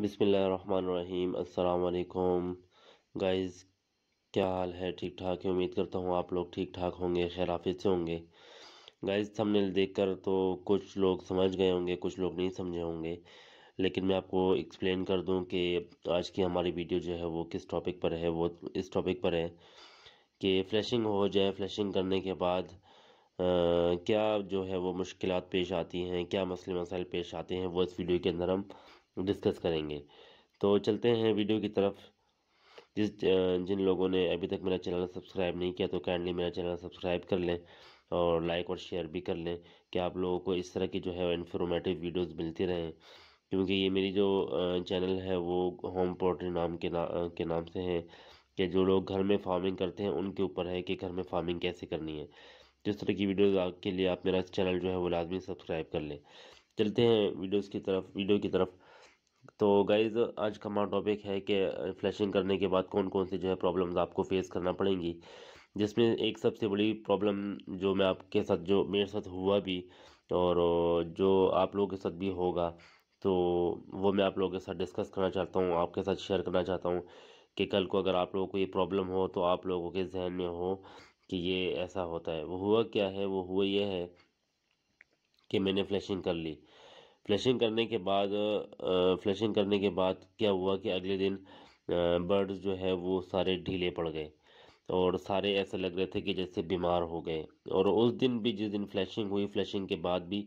बिसमीम अल्लाम गाइज़ क्या हाल है ठीक ठाक है उम्मीद करता हूँ आप लोग ठीक ठाक होंगे खैराफित से होंगे गाइज़ थंबनेल देखकर तो कुछ लोग समझ गए होंगे कुछ लोग नहीं समझे होंगे लेकिन मैं आपको एक्सप्लेन कर दूँ कि आज की हमारी वीडियो जो है वो किस टॉपिक पर है वो इस टॉपिक पर है कि फ्लैशिंग हो जाए फ्लैशिंग करने के बाद आ, क्या जो है वो मुश्किल पेश आती हैं क्या मसले मसाइल पेश आते हैं वो इस वीडियो के अंदर हम डिस्कस करेंगे तो चलते हैं वीडियो की तरफ जिस जिन लोगों ने अभी तक मेरा चैनल सब्सक्राइब नहीं किया तो काइंडली मेरा चैनल सब्सक्राइब कर लें और लाइक और शेयर भी कर लें कि आप लोगों को इस तरह की जो है इन्फॉर्मेटिव वीडियोस मिलती रहें क्योंकि ये मेरी जो चैनल है वो होम पोल्ट्री नाम के ना के नाम से है कि जो लोग घर में फार्मिंग करते हैं उनके ऊपर है कि घर में फार्मिंग कैसे करनी है जिस तरह की वीडियोज़ आपके लिए आप मेरा चैनल जो है वो लाजमी सब्सक्राइब कर लें चलते हैं वीडियोज़ की तरफ वीडियो की तरफ तो गाइज आज का हमारा टॉपिक है कि फ्लैशिंग करने के बाद कौन कौन सी जो है प्रॉब्लम्स आपको फेस करना पड़ेंगी जिसमें एक सबसे बड़ी प्रॉब्लम जो मैं आपके साथ जो मेरे साथ हुआ भी और जो आप लोगों के साथ भी होगा तो वो मैं आप लोगों के साथ डिस्कस करना चाहता हूँ आपके साथ शेयर करना चाहता हूँ कि कल को अगर आप लोगों को ये प्रॉब्लम हो तो आप लोगों के जहन में हो कि ये ऐसा होता है वो हुआ क्या है वो हुआ ये है कि मैंने फ्लैशिंग कर ली फ्लैशिंग करने के बाद फ्लैशिंग करने के बाद क्या हुआ कि अगले दिन बर्ड्स जो है वो सारे ढीले पड़ गए और सारे ऐसे लग रहे थे कि जैसे बीमार हो गए और उस दिन भी जिस दिन फ्लैशिंग हुई फ्लैशिंग के बाद भी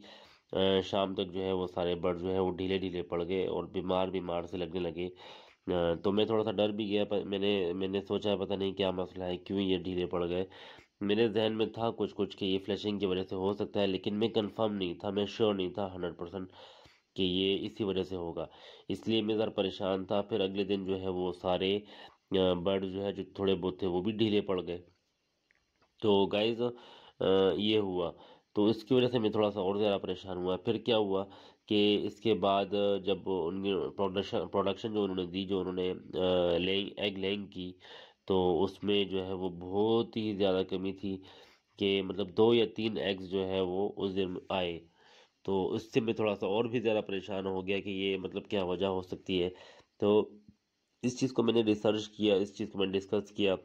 शाम तक जो है वो सारे बर्ड जो है वो ढीले ढीले पड़ गए और बीमार बीमार से लगने लगे तो मैं थोड़ा सा डर भी गया पर मैंने मैंने सोचा पता नहीं क्या मसला है क्यों ये ढीले पड़ गए मेरे जहन में था कुछ कुछ कि ये फ्लैशिंग की वजह से हो सकता है लेकिन मैं कंफर्म नहीं था मैं श्योर नहीं था हंड्रेड परसेंट कि ये इसी वजह से होगा इसलिए मैं ज़रा परेशान था फिर अगले दिन जो है वो सारे बर्ड जो है जो थोड़े बहुत थे वो भी ढीले पड़ गए तो गाइज ये हुआ तो इसकी वजह से मैं थोड़ा सा और ज़्यादा परेशान हुआ फिर क्या हुआ कि इसके बाद जब उनकी प्रोडक्शन प्रोडक्शन जो उन्होंने दी जो उन्होंने लेंग एग लेंग की तो उसमें जो है वो बहुत ही ज़्यादा कमी थी कि मतलब दो या तीन एग्स जो है वो उस दिन आए तो उससे मैं थोड़ा सा और भी ज़्यादा परेशान हो गया कि ये मतलब क्या वजह हो सकती है तो इस चीज़ को मैंने रिसर्च किया इस चीज़ को मैंने डिस्कस किया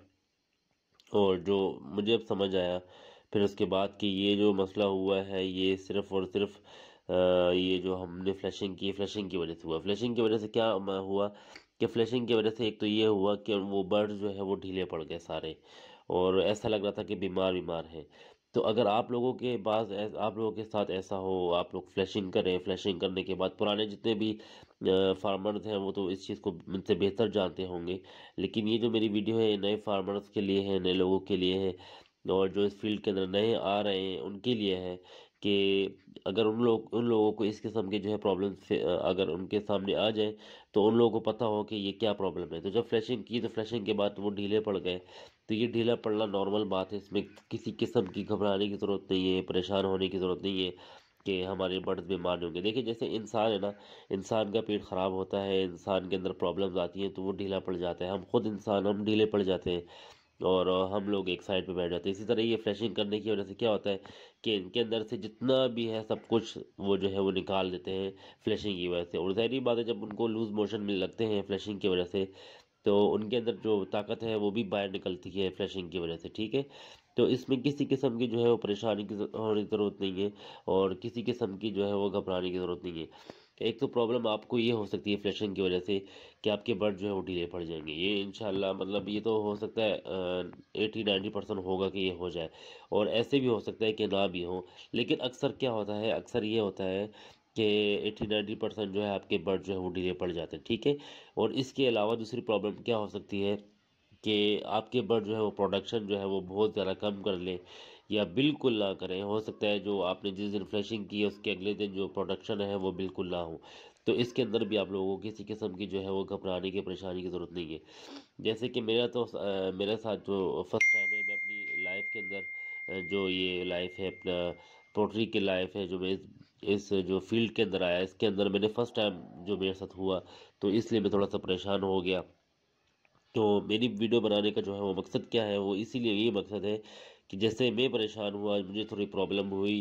और जो मुझे अब समझ आया फिर उसके बाद कि ये जो मसला हुआ है ये सिर्फ़ और सिर्फ़ ये जो हमने फ्लैशिंग की फ्लैशिंग की वजह से हुआ फ्लैशिंग की वजह से क्या हुआ कि फ्लैशिंग की वजह से एक तो ये हुआ कि वो बर्ड जो है वो ढीले पड़ गए सारे और ऐसा लग रहा था कि बीमार बीमार हैं तो अगर आप लोगों के पास आप लोगों के साथ ऐसा हो आप लोग फ्लैशिंग करें फ्लैशिंग करने के बाद पुराने जितने भी फार्मर्स हैं वो तो इस चीज़ को उनसे बेहतर जानते होंगे लेकिन ये जो मेरी वीडियो है नए फार्मर्स के लिए है नए लोगों के लिए है और जो इस फील्ड के अंदर नए आ रहे हैं उनके लिए है कि अगर उन लोग उन लोगों को इस किस्म के जो है प्रॉब्लम अगर उनके सामने आ जाए तो उन लोगों को पता हो कि ये क्या प्रॉब्लम है तो जब फ्लैशिंग की तो फ्लैशिंग के बाद वो ढीले पड़ गए तो ये ढीला पड़ना नॉर्मल बात है इसमें किसी किस्म की घबराने की ज़रूरत नहीं है परेशान होने की ज़रूरत नहीं है कि हमारे बर्ड बीमार होंगे देखिए जैसे इंसान है ना इंसान का पेट ख़राब होता है इंसान के अंदर प्रॉब्लम्स आती हैं तो वो ढीला पड़ जाता है हम खुद इंसान हम ढीले पड़ जाते हैं और हम लोग एक साइड पे बैठ जाते हैं इसी तरह ये फ्लैशिंग करने की वजह से क्या होता है कि इनके अंदर से जितना भी है सब कुछ वो जो है वो निकाल देते हैं फ्लैशिंग की वजह से और जहरी बात है जब उनको लूज़ मोशन में लगते हैं फ्लैशिंग की वजह से तो उनके अंदर जो ताकत है वो भी बाहर निकलती है फ्लैशिंग की वजह से ठीक है तो इसमें किसी किस्म की जो है वो परेशानी की होने की ज़रूरत नहीं है और किसी किस्म की जो है वो घबराने की ज़रूरत नहीं है एक तो प्रॉब्लम आपको ये हो सकती है फ्लैशिंग की वजह से कि आपके बर्ड जो है वो डिले पड़ जाएंगे ये इनशाला मतलब ये तो हो सकता है एटी नाइन्टी परसेंट होगा कि ये हो जाए और ऐसे भी हो सकता है कि ना भी हो लेकिन अक्सर क्या होता है अक्सर ये होता है कि एट्टी नाइन्टी परसेंट जो है आपके बर्ड जो है वो डिले पड़ जाते हैं ठीक है और इसके अलावा दूसरी प्रॉब्लम क्या हो सकती है कि आपके बर्ड जो है वो प्रोडक्शन जो है वो बहुत ज़्यादा कम कर लें या बिल्कुल ना करें हो सकता है जो आपने जिस दिन फ्लैशिंग की है उसके अगले दिन जो प्रोडक्शन है वो बिल्कुल ना हो तो इसके अंदर भी आप लोगों को किसी किस्म की जो है वो घबराने की परेशानी की ज़रूरत नहीं है जैसे कि मेरा तो मेरे साथ जो फर्स्ट टाइम है मैं अपनी लाइफ के अंदर जो ये लाइफ है अपना पोट्री की लाइफ है जो मैं इस, इस जो फील्ड के अंदर आया इसके अंदर मैंने फ़र्स्ट टाइम जो मेरे साथ हुआ तो इसलिए मैं थोड़ा सा परेशान हो गया तो मेरी वीडियो बनाने का जो है वो मकसद क्या है वो इसीलिए ये मकसद है कि जैसे मैं परेशान हुआ मुझे थोड़ी प्रॉब्लम हुई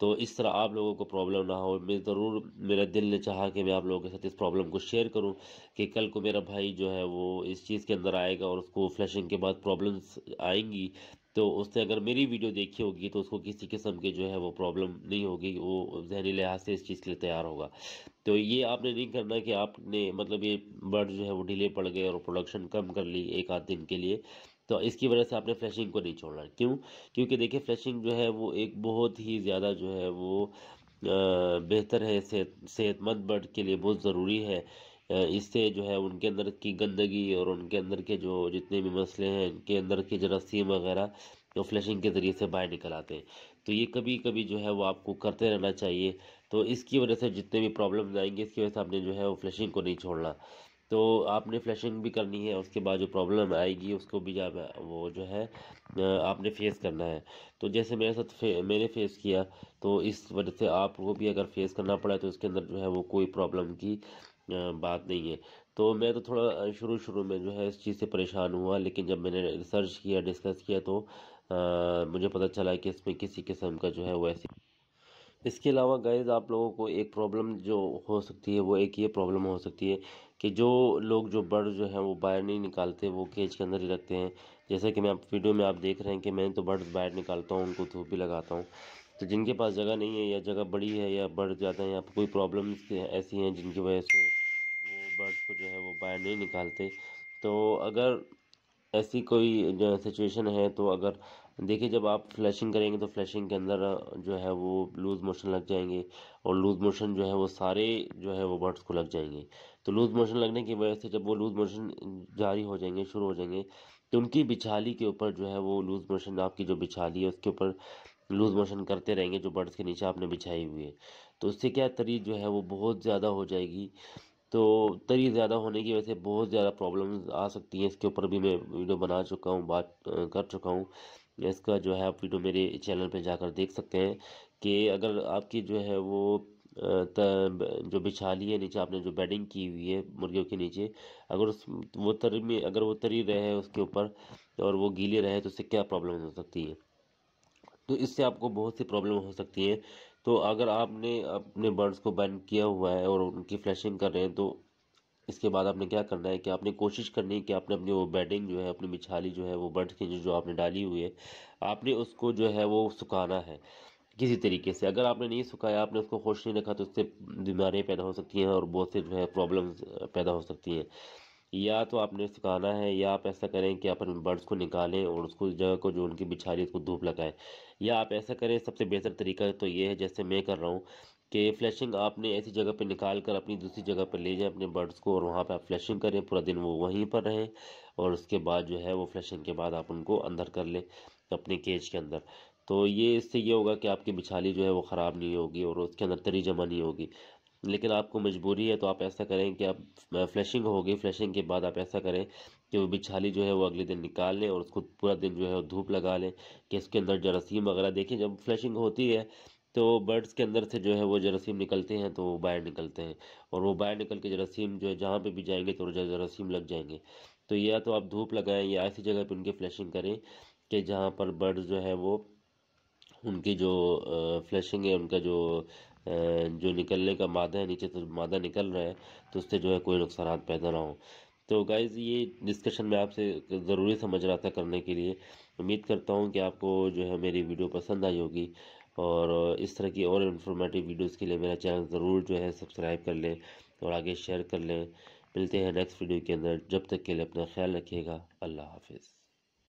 तो इस तरह आप लोगों को प्रॉब्लम ना हो मैं ज़रूर मेरा दिल ने चाहा कि मैं आप लोगों के साथ इस प्रॉब्लम को शेयर करूं कि कल को मेरा भाई जो है वो इस चीज़ के अंदर आएगा और उसको फ्लैशिंग के बाद प्रॉब्लम्स आएंगी तो उससे अगर मेरी वीडियो देखी होगी तो उसको किसी किस्म के जो है वो प्रॉब्लम नहीं होगी वो जहनी लिहाज से इस चीज़ के लिए तैयार होगा तो ये आपने नहीं करना कि आपने मतलब ये बर्ड जो है वो ढीले पड़ गए और प्रोडक्शन कम कर ली एक आध दिन के लिए तो इसकी वजह से आपने फ्लैशिंग को नहीं छोड़ना क्यों क्योंकि देखिए फ्लैशिंग जो है वो एक बहुत ही ज़्यादा जो है वो बेहतर है सेहतमंद बर्ड के लिए बहुत ज़रूरी है इससे जो है उनके अंदर की गंदगी और उनके अंदर के जो जितने भी मसले हैं उनके अंदर के जरासीम वगैरह तो फ्लैशिंग के ज़रिए से बाहर निकल आते हैं तो ये कभी कभी जो है वो आपको करते रहना चाहिए तो इसकी वजह से जितने भी प्रॉब्लम्स आएंगे इसकी वजह से आपने जो है वो फ्लैशिंग को नहीं छोड़ना तो आपने फ्लैशिंग भी करनी है उसके बाद जो प्रॉब्लम आएगी उसको भी जब वो जो है आपने फेस करना है तो जैसे मेरे साथ फे, मैंने फेस किया तो इस वजह से आपको भी अगर फेस करना पड़ा तो इसके अंदर जो है वो कोई प्रॉब्लम की बात नहीं है तो मैं तो थोड़ा शुरू शुरू में जो है इस चीज़ से परेशान हुआ लेकिन जब मैंने रिसर्च किया डिस्कस किया तो आ, मुझे पता चला कि इसमें किसी किस्म का जो है वो ऐसी इसके अलावा गैज़ आप लोगों को एक प्रॉब्लम जो हो सकती है वो एक ये प्रॉब्लम हो सकती है कि जो लोग जो बर्ड जो हैं वो बाहर नहीं निकालते वो केज के अंदर ही रखते हैं जैसे कि मैं आप वीडियो में आप देख रहे हैं कि मैं तो बर्ड्स बाहर निकालता हूँ उनको धूप भी लगाता हूँ तो जिनके पास जगह नहीं है या जगह बड़ी है या बर्ड जाते हैं या कोई प्रॉब्लम ऐसी हैं जिनकी वजह से वो बर्ड्स को जो है वो बाहर नहीं निकालते तो अगर ऐसी कोई जो सिचुएशन है तो अगर देखिए जब आप फ्लैशिंग करेंगे तो फ्लैशिंग के अंदर जो है वो लूज़ मोशन लग जाएंगे और लूज़ मोशन जो है वो सारे जो है वो बर्ड्स को लग जाएंगे तो लूज़ मोशन लगने की वजह से जब वो लूज़ मोशन जारी हो जाएंगे शुरू हो जाएंगे तो उनकी बिछाली के ऊपर जो है वो लूज़ मोशन आपकी जो बिछाली है उसके ऊपर लूज़ मोशन करते रहेंगे जो बर्ड्स के नीचे आपने बिछाई हुई है तो उससे क्या तरी जो है वो बहुत ज़्यादा हो जाएगी तो तरी ज़्यादा होने की वजह से बहुत ज़्यादा प्रॉब्लम्स आ सकती हैं इसके ऊपर भी मैं वीडियो बना चुका हूँ बात कर चुका हूँ इसका जो है आप वीडियो मेरे चैनल पर जाकर देख सकते हैं कि अगर आपकी जो है वो जो बिछाली है नीचे आपने जो बेडिंग की हुई है मुर्गियों के नीचे अगर उस वो तरी में अगर वो तरी रहे उसके ऊपर और वो गीले रहे तो उससे क्या प्रॉब्लम हो सकती है तो इससे आपको बहुत सी प्रॉब्लम हो सकती है तो अगर आपने अपने बर्ड्स को बैन किया हुआ है और उनकी फ्लैशिंग कर रहे हैं तो इसके बाद आपने क्या करना है कि आपने कोशिश करनी है कि आपने अपनी वो बेडिंग जो है अपनी बिछाली जो है वो बर्ड्स की जो आपने डाली हुई है आपने उसको जो है वो सुखाना है किसी तरीके से अगर आपने नहीं सुखाया आपने उसको खुश नहीं रखा तो उससे बीमारियाँ पैदा हो सकती हैं और बहुत से जो है प्रॉब्लम्स पैदा हो सकती हैं या तो आपने सुखाना है या आप ऐसा करें कि अपन बर्ड्स को निकालें और उसको जगह को जो उनकी बिछारी उसको धूप लगाएं या आप ऐसा करें सबसे बेहतर तरीका तो ये है जैसे मैं कर रहा हूँ कि फ्लैशिंग आपने ऐसी जगह पर निकाल कर अपनी दूसरी जगह पर ले जाएं अपने बर्ड्स को और वहाँ पर आप फ्लैशिंग करें पूरा दिन वो वहीं पर रहें और उसके बाद जो है वो फ्लैशिंग के बाद आप उनको अंदर कर लें अपने केज के अंदर तो ये इससे ये होगा कि आपकी बिछाली जो है वो ख़राब नहीं होगी और उसके अंदर तरी जमा नहीं होगी लेकिन आपको मजबूरी है तो आप ऐसा करें कि आप फ्लैशिंग होगी फ्लैशिंग के बाद आप ऐसा करें कि वो बिछाली जो है वो अगले दिन निकाल लें और उसको पूरा दिन जो है धूप लगा लें कि इसके अंदर जरासीम वगैरह देखिए जब फ्लैशिंग होती है तो बर्ड्स के अंदर से जो है वो जरासीम निकलते हैं तो वो बाहर निकलते हैं और वो बाहर निकल के जरासीम जो है जहाँ पर भी जाएंगे तो जरासीम लग जाएंगे तो या तो आप धूप लगाएँ या ऐसी जगह पर उनकी फ्लैशिंग करें कि जहाँ पर बर्ड्स जो है वो उनकी जो फ्लैशिंग है उनका जो जो निकलने का मादा है नीचे से तो मादा निकल रहा है तो उससे जो है कोई नुकसान पैदा ना हो तो गाइज़ ये डिस्कशन मैं आपसे ज़रूरी समझ रहा था करने के लिए उम्मीद करता हूँ कि आपको जो है मेरी वीडियो पसंद आई होगी और इस तरह की और इन्फॉर्मेटिव वीडियोस के लिए मेरा चैनल ज़रूर जो है सब्सक्राइब कर लें और आगे शेयर कर लें मिलते हैं नेक्स्ट वीडियो के अंदर जब तक के लिए अपना ख्याल रखिएगा अल्लाह हाफिज़